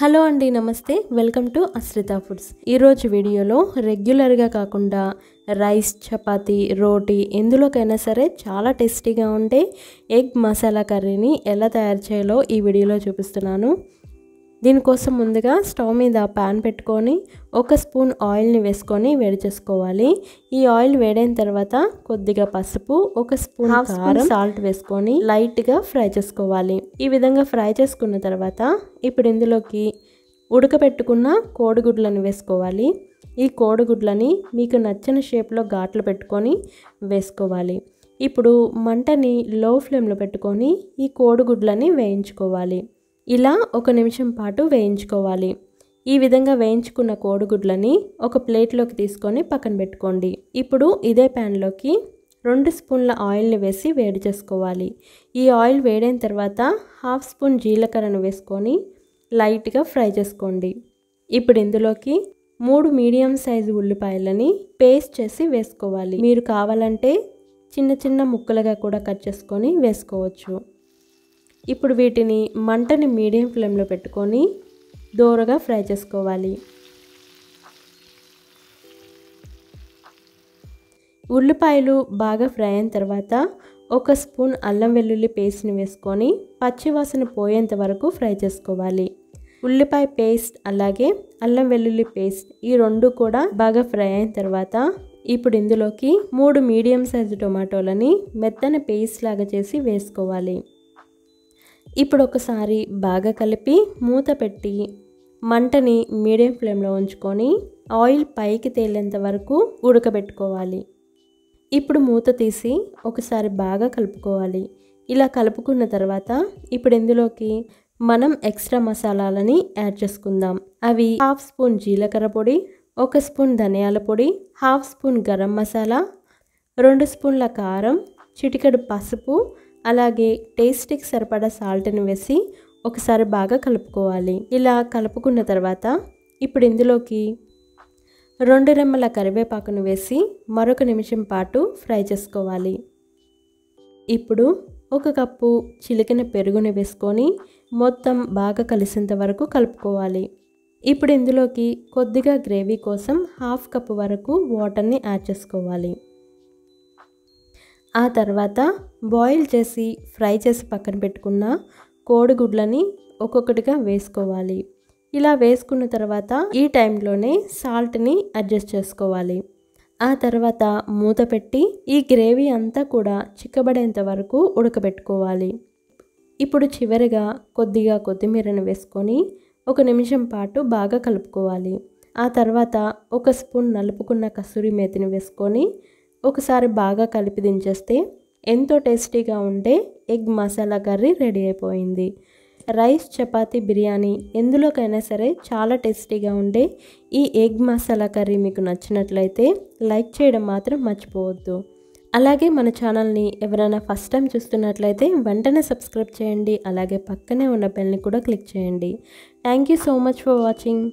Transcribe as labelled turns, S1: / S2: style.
S1: hello అండి నమస్తే welcome to Ashritha foods ఈరోజు వీడియోలో రెగ్యులర్గా కాకుండా రైస్ చపాతి రోటీ ఎందులోకైనా సరే చాలా టేస్టీగా ఉండే ఎగ్ మసాలా కర్రీని ఎలా తయారు చేయాలో ఈ వీడియోలో చూపిస్తున్నాను దీనికోసం ముందుగా స్టవ్ మీద పాన్ పెట్టుకొని ఒక స్పూన్ ఆయిల్ని వేసుకొని వేడి చేసుకోవాలి ఈ ఆయిల్ వేడైన తర్వాత కొద్దిగా పసుపు ఒక స్పూన్ కారం సాల్ట్ వేసుకొని లైట్గా ఫ్రై చేసుకోవాలి ఈ విధంగా ఫ్రై చేసుకున్న తర్వాత ఇప్పుడు ఇందులోకి ఉడకబెట్టుకున్న కోడిగుడ్లను వేసుకోవాలి ఈ కోడిగుడ్లని మీకు నచ్చిన షేప్లో ఘాట్లు పెట్టుకొని వేసుకోవాలి ఇప్పుడు మంటని లో ఫ్లేమ్లో పెట్టుకొని ఈ కోడిగుడ్లని వేయించుకోవాలి ఇలా ఒక నిమిషం పాటు వేయించుకోవాలి ఈ విధంగా వేయించుకున్న కోడిగుడ్లని ఒక ప్లేట్లోకి తీసుకొని పక్కన పెట్టుకోండి ఇప్పుడు ఇదే ప్యాన్లోకి రెండు స్పూన్ల ఆయిల్ని వేసి వేడి చేసుకోవాలి ఈ ఆయిల్ వేడైన తర్వాత హాఫ్ స్పూన్ జీలకర్రను వేసుకొని లైట్గా ఫ్రై చేసుకోండి ఇప్పుడు ఇందులోకి మూడు మీడియం సైజు ఉల్లిపాయలని పేస్ట్ చేసి వేసుకోవాలి మీరు కావాలంటే చిన్న చిన్న ముక్కలుగా కూడా కట్ చేసుకొని వేసుకోవచ్చు ఇప్పుడు వీటిని మంటని మీడియం ఫ్లేమ్లో పెట్టుకొని దోరగా ఫ్రై చేసుకోవాలి ఉల్లిపాయలు బాగా ఫ్రై అయిన తర్వాత ఒక స్పూన్ అల్లం వెల్లుల్లి పేస్ట్ని వేసుకొని పచ్చివాసన పోయేంత వరకు ఫ్రై చేసుకోవాలి ఉల్లిపాయ పేస్ట్ అలాగే అల్లం వెల్లుల్లి పేస్ట్ ఈ రెండు కూడా బాగా ఫ్రై అయిన తర్వాత ఇప్పుడు ఇందులోకి మూడు మీడియం సైజు టొమాటోలని మెత్తన పేస్ట్ లాగా చేసి వేసుకోవాలి ఇప్పుడు ఒకసారి బాగా కలిపి మూత పెట్టి మంటని మీడియం ఫ్లేమ్లో ఉంచుకొని ఆయిల్ పైకి తేలేంత వరకు ఉడకబెట్టుకోవాలి ఇప్పుడు మూత తీసి ఒకసారి బాగా కలుపుకోవాలి ఇలా కలుపుకున్న తర్వాత ఇప్పుడు ఇందులోకి మనం ఎక్స్ట్రా మసాలాలని యాడ్ చేసుకుందాం అవి హాఫ్ స్పూన్ జీలకర్ర పొడి ఒక స్పూన్ ధనియాల పొడి హాఫ్ స్పూన్ గరం మసాలా రెండు స్పూన్ల కారం చిటికెడు పసుపు అలాగే టేస్ట్కి సరిపడా సాల్ట్ని వేసి ఒకసారి బాగా కలుపుకోవాలి ఇలా కలుపుకున్న తర్వాత ఇప్పుడు ఇందులోకి రెండు రెమ్మల కరివేపాకును వేసి మరొక నిమిషం పాటు ఫ్రై చేసుకోవాలి ఇప్పుడు ఒక కప్పు చిలికిన పెరుగుని వేసుకొని మొత్తం బాగా కలిసేంత వరకు కలుపుకోవాలి ఇప్పుడు ఇందులోకి కొద్దిగా గ్రేవీ కోసం హాఫ్ కప్ వరకు వాటర్ని యాడ్ చేసుకోవాలి ఆ తర్వాత బాయిల్ చేసి ఫ్రై చేసి పక్కన పెట్టుకున్న కోడిగుడ్లని ఒక్కొక్కటిగా వేసుకోవాలి ఇలా వేసుకున్న తర్వాత ఈ టైంలోనే సాల్ట్ని అడ్జస్ట్ చేసుకోవాలి ఆ తర్వాత మూత పెట్టి ఈ గ్రేవీ అంతా కూడా చిక్కబడేంత వరకు ఉడకబెట్టుకోవాలి ఇప్పుడు చివరిగా కొద్దిగా కొత్తిమీరను వేసుకొని ఒక నిమిషం పాటు బాగా కలుపుకోవాలి ఆ తర్వాత ఒక స్పూన్ నలుపుకున్న కసూరి మేతిని వేసుకొని ఒకసారి బాగా కలిపి దించేస్తే ఎంతో టేస్టీగా ఉండే ఎగ్ మసాలా కర్రీ రెడీ అయిపోయింది రైస్ చపాతీ బిర్యానీ ఎందులోకైనా సరే చాలా టేస్టీగా ఉండే ఈ ఎగ్ మసాలా కర్రీ మీకు నచ్చినట్లయితే లైక్ చేయడం మాత్రం మర్చిపోవద్దు అలాగే మన ఛానల్ని ఎవరైనా ఫస్ట్ టైం చూస్తున్నట్లయితే వెంటనే సబ్స్క్రైబ్ చేయండి అలాగే పక్కనే ఉన్న బెల్ని కూడా క్లిక్ చేయండి thank you so much for watching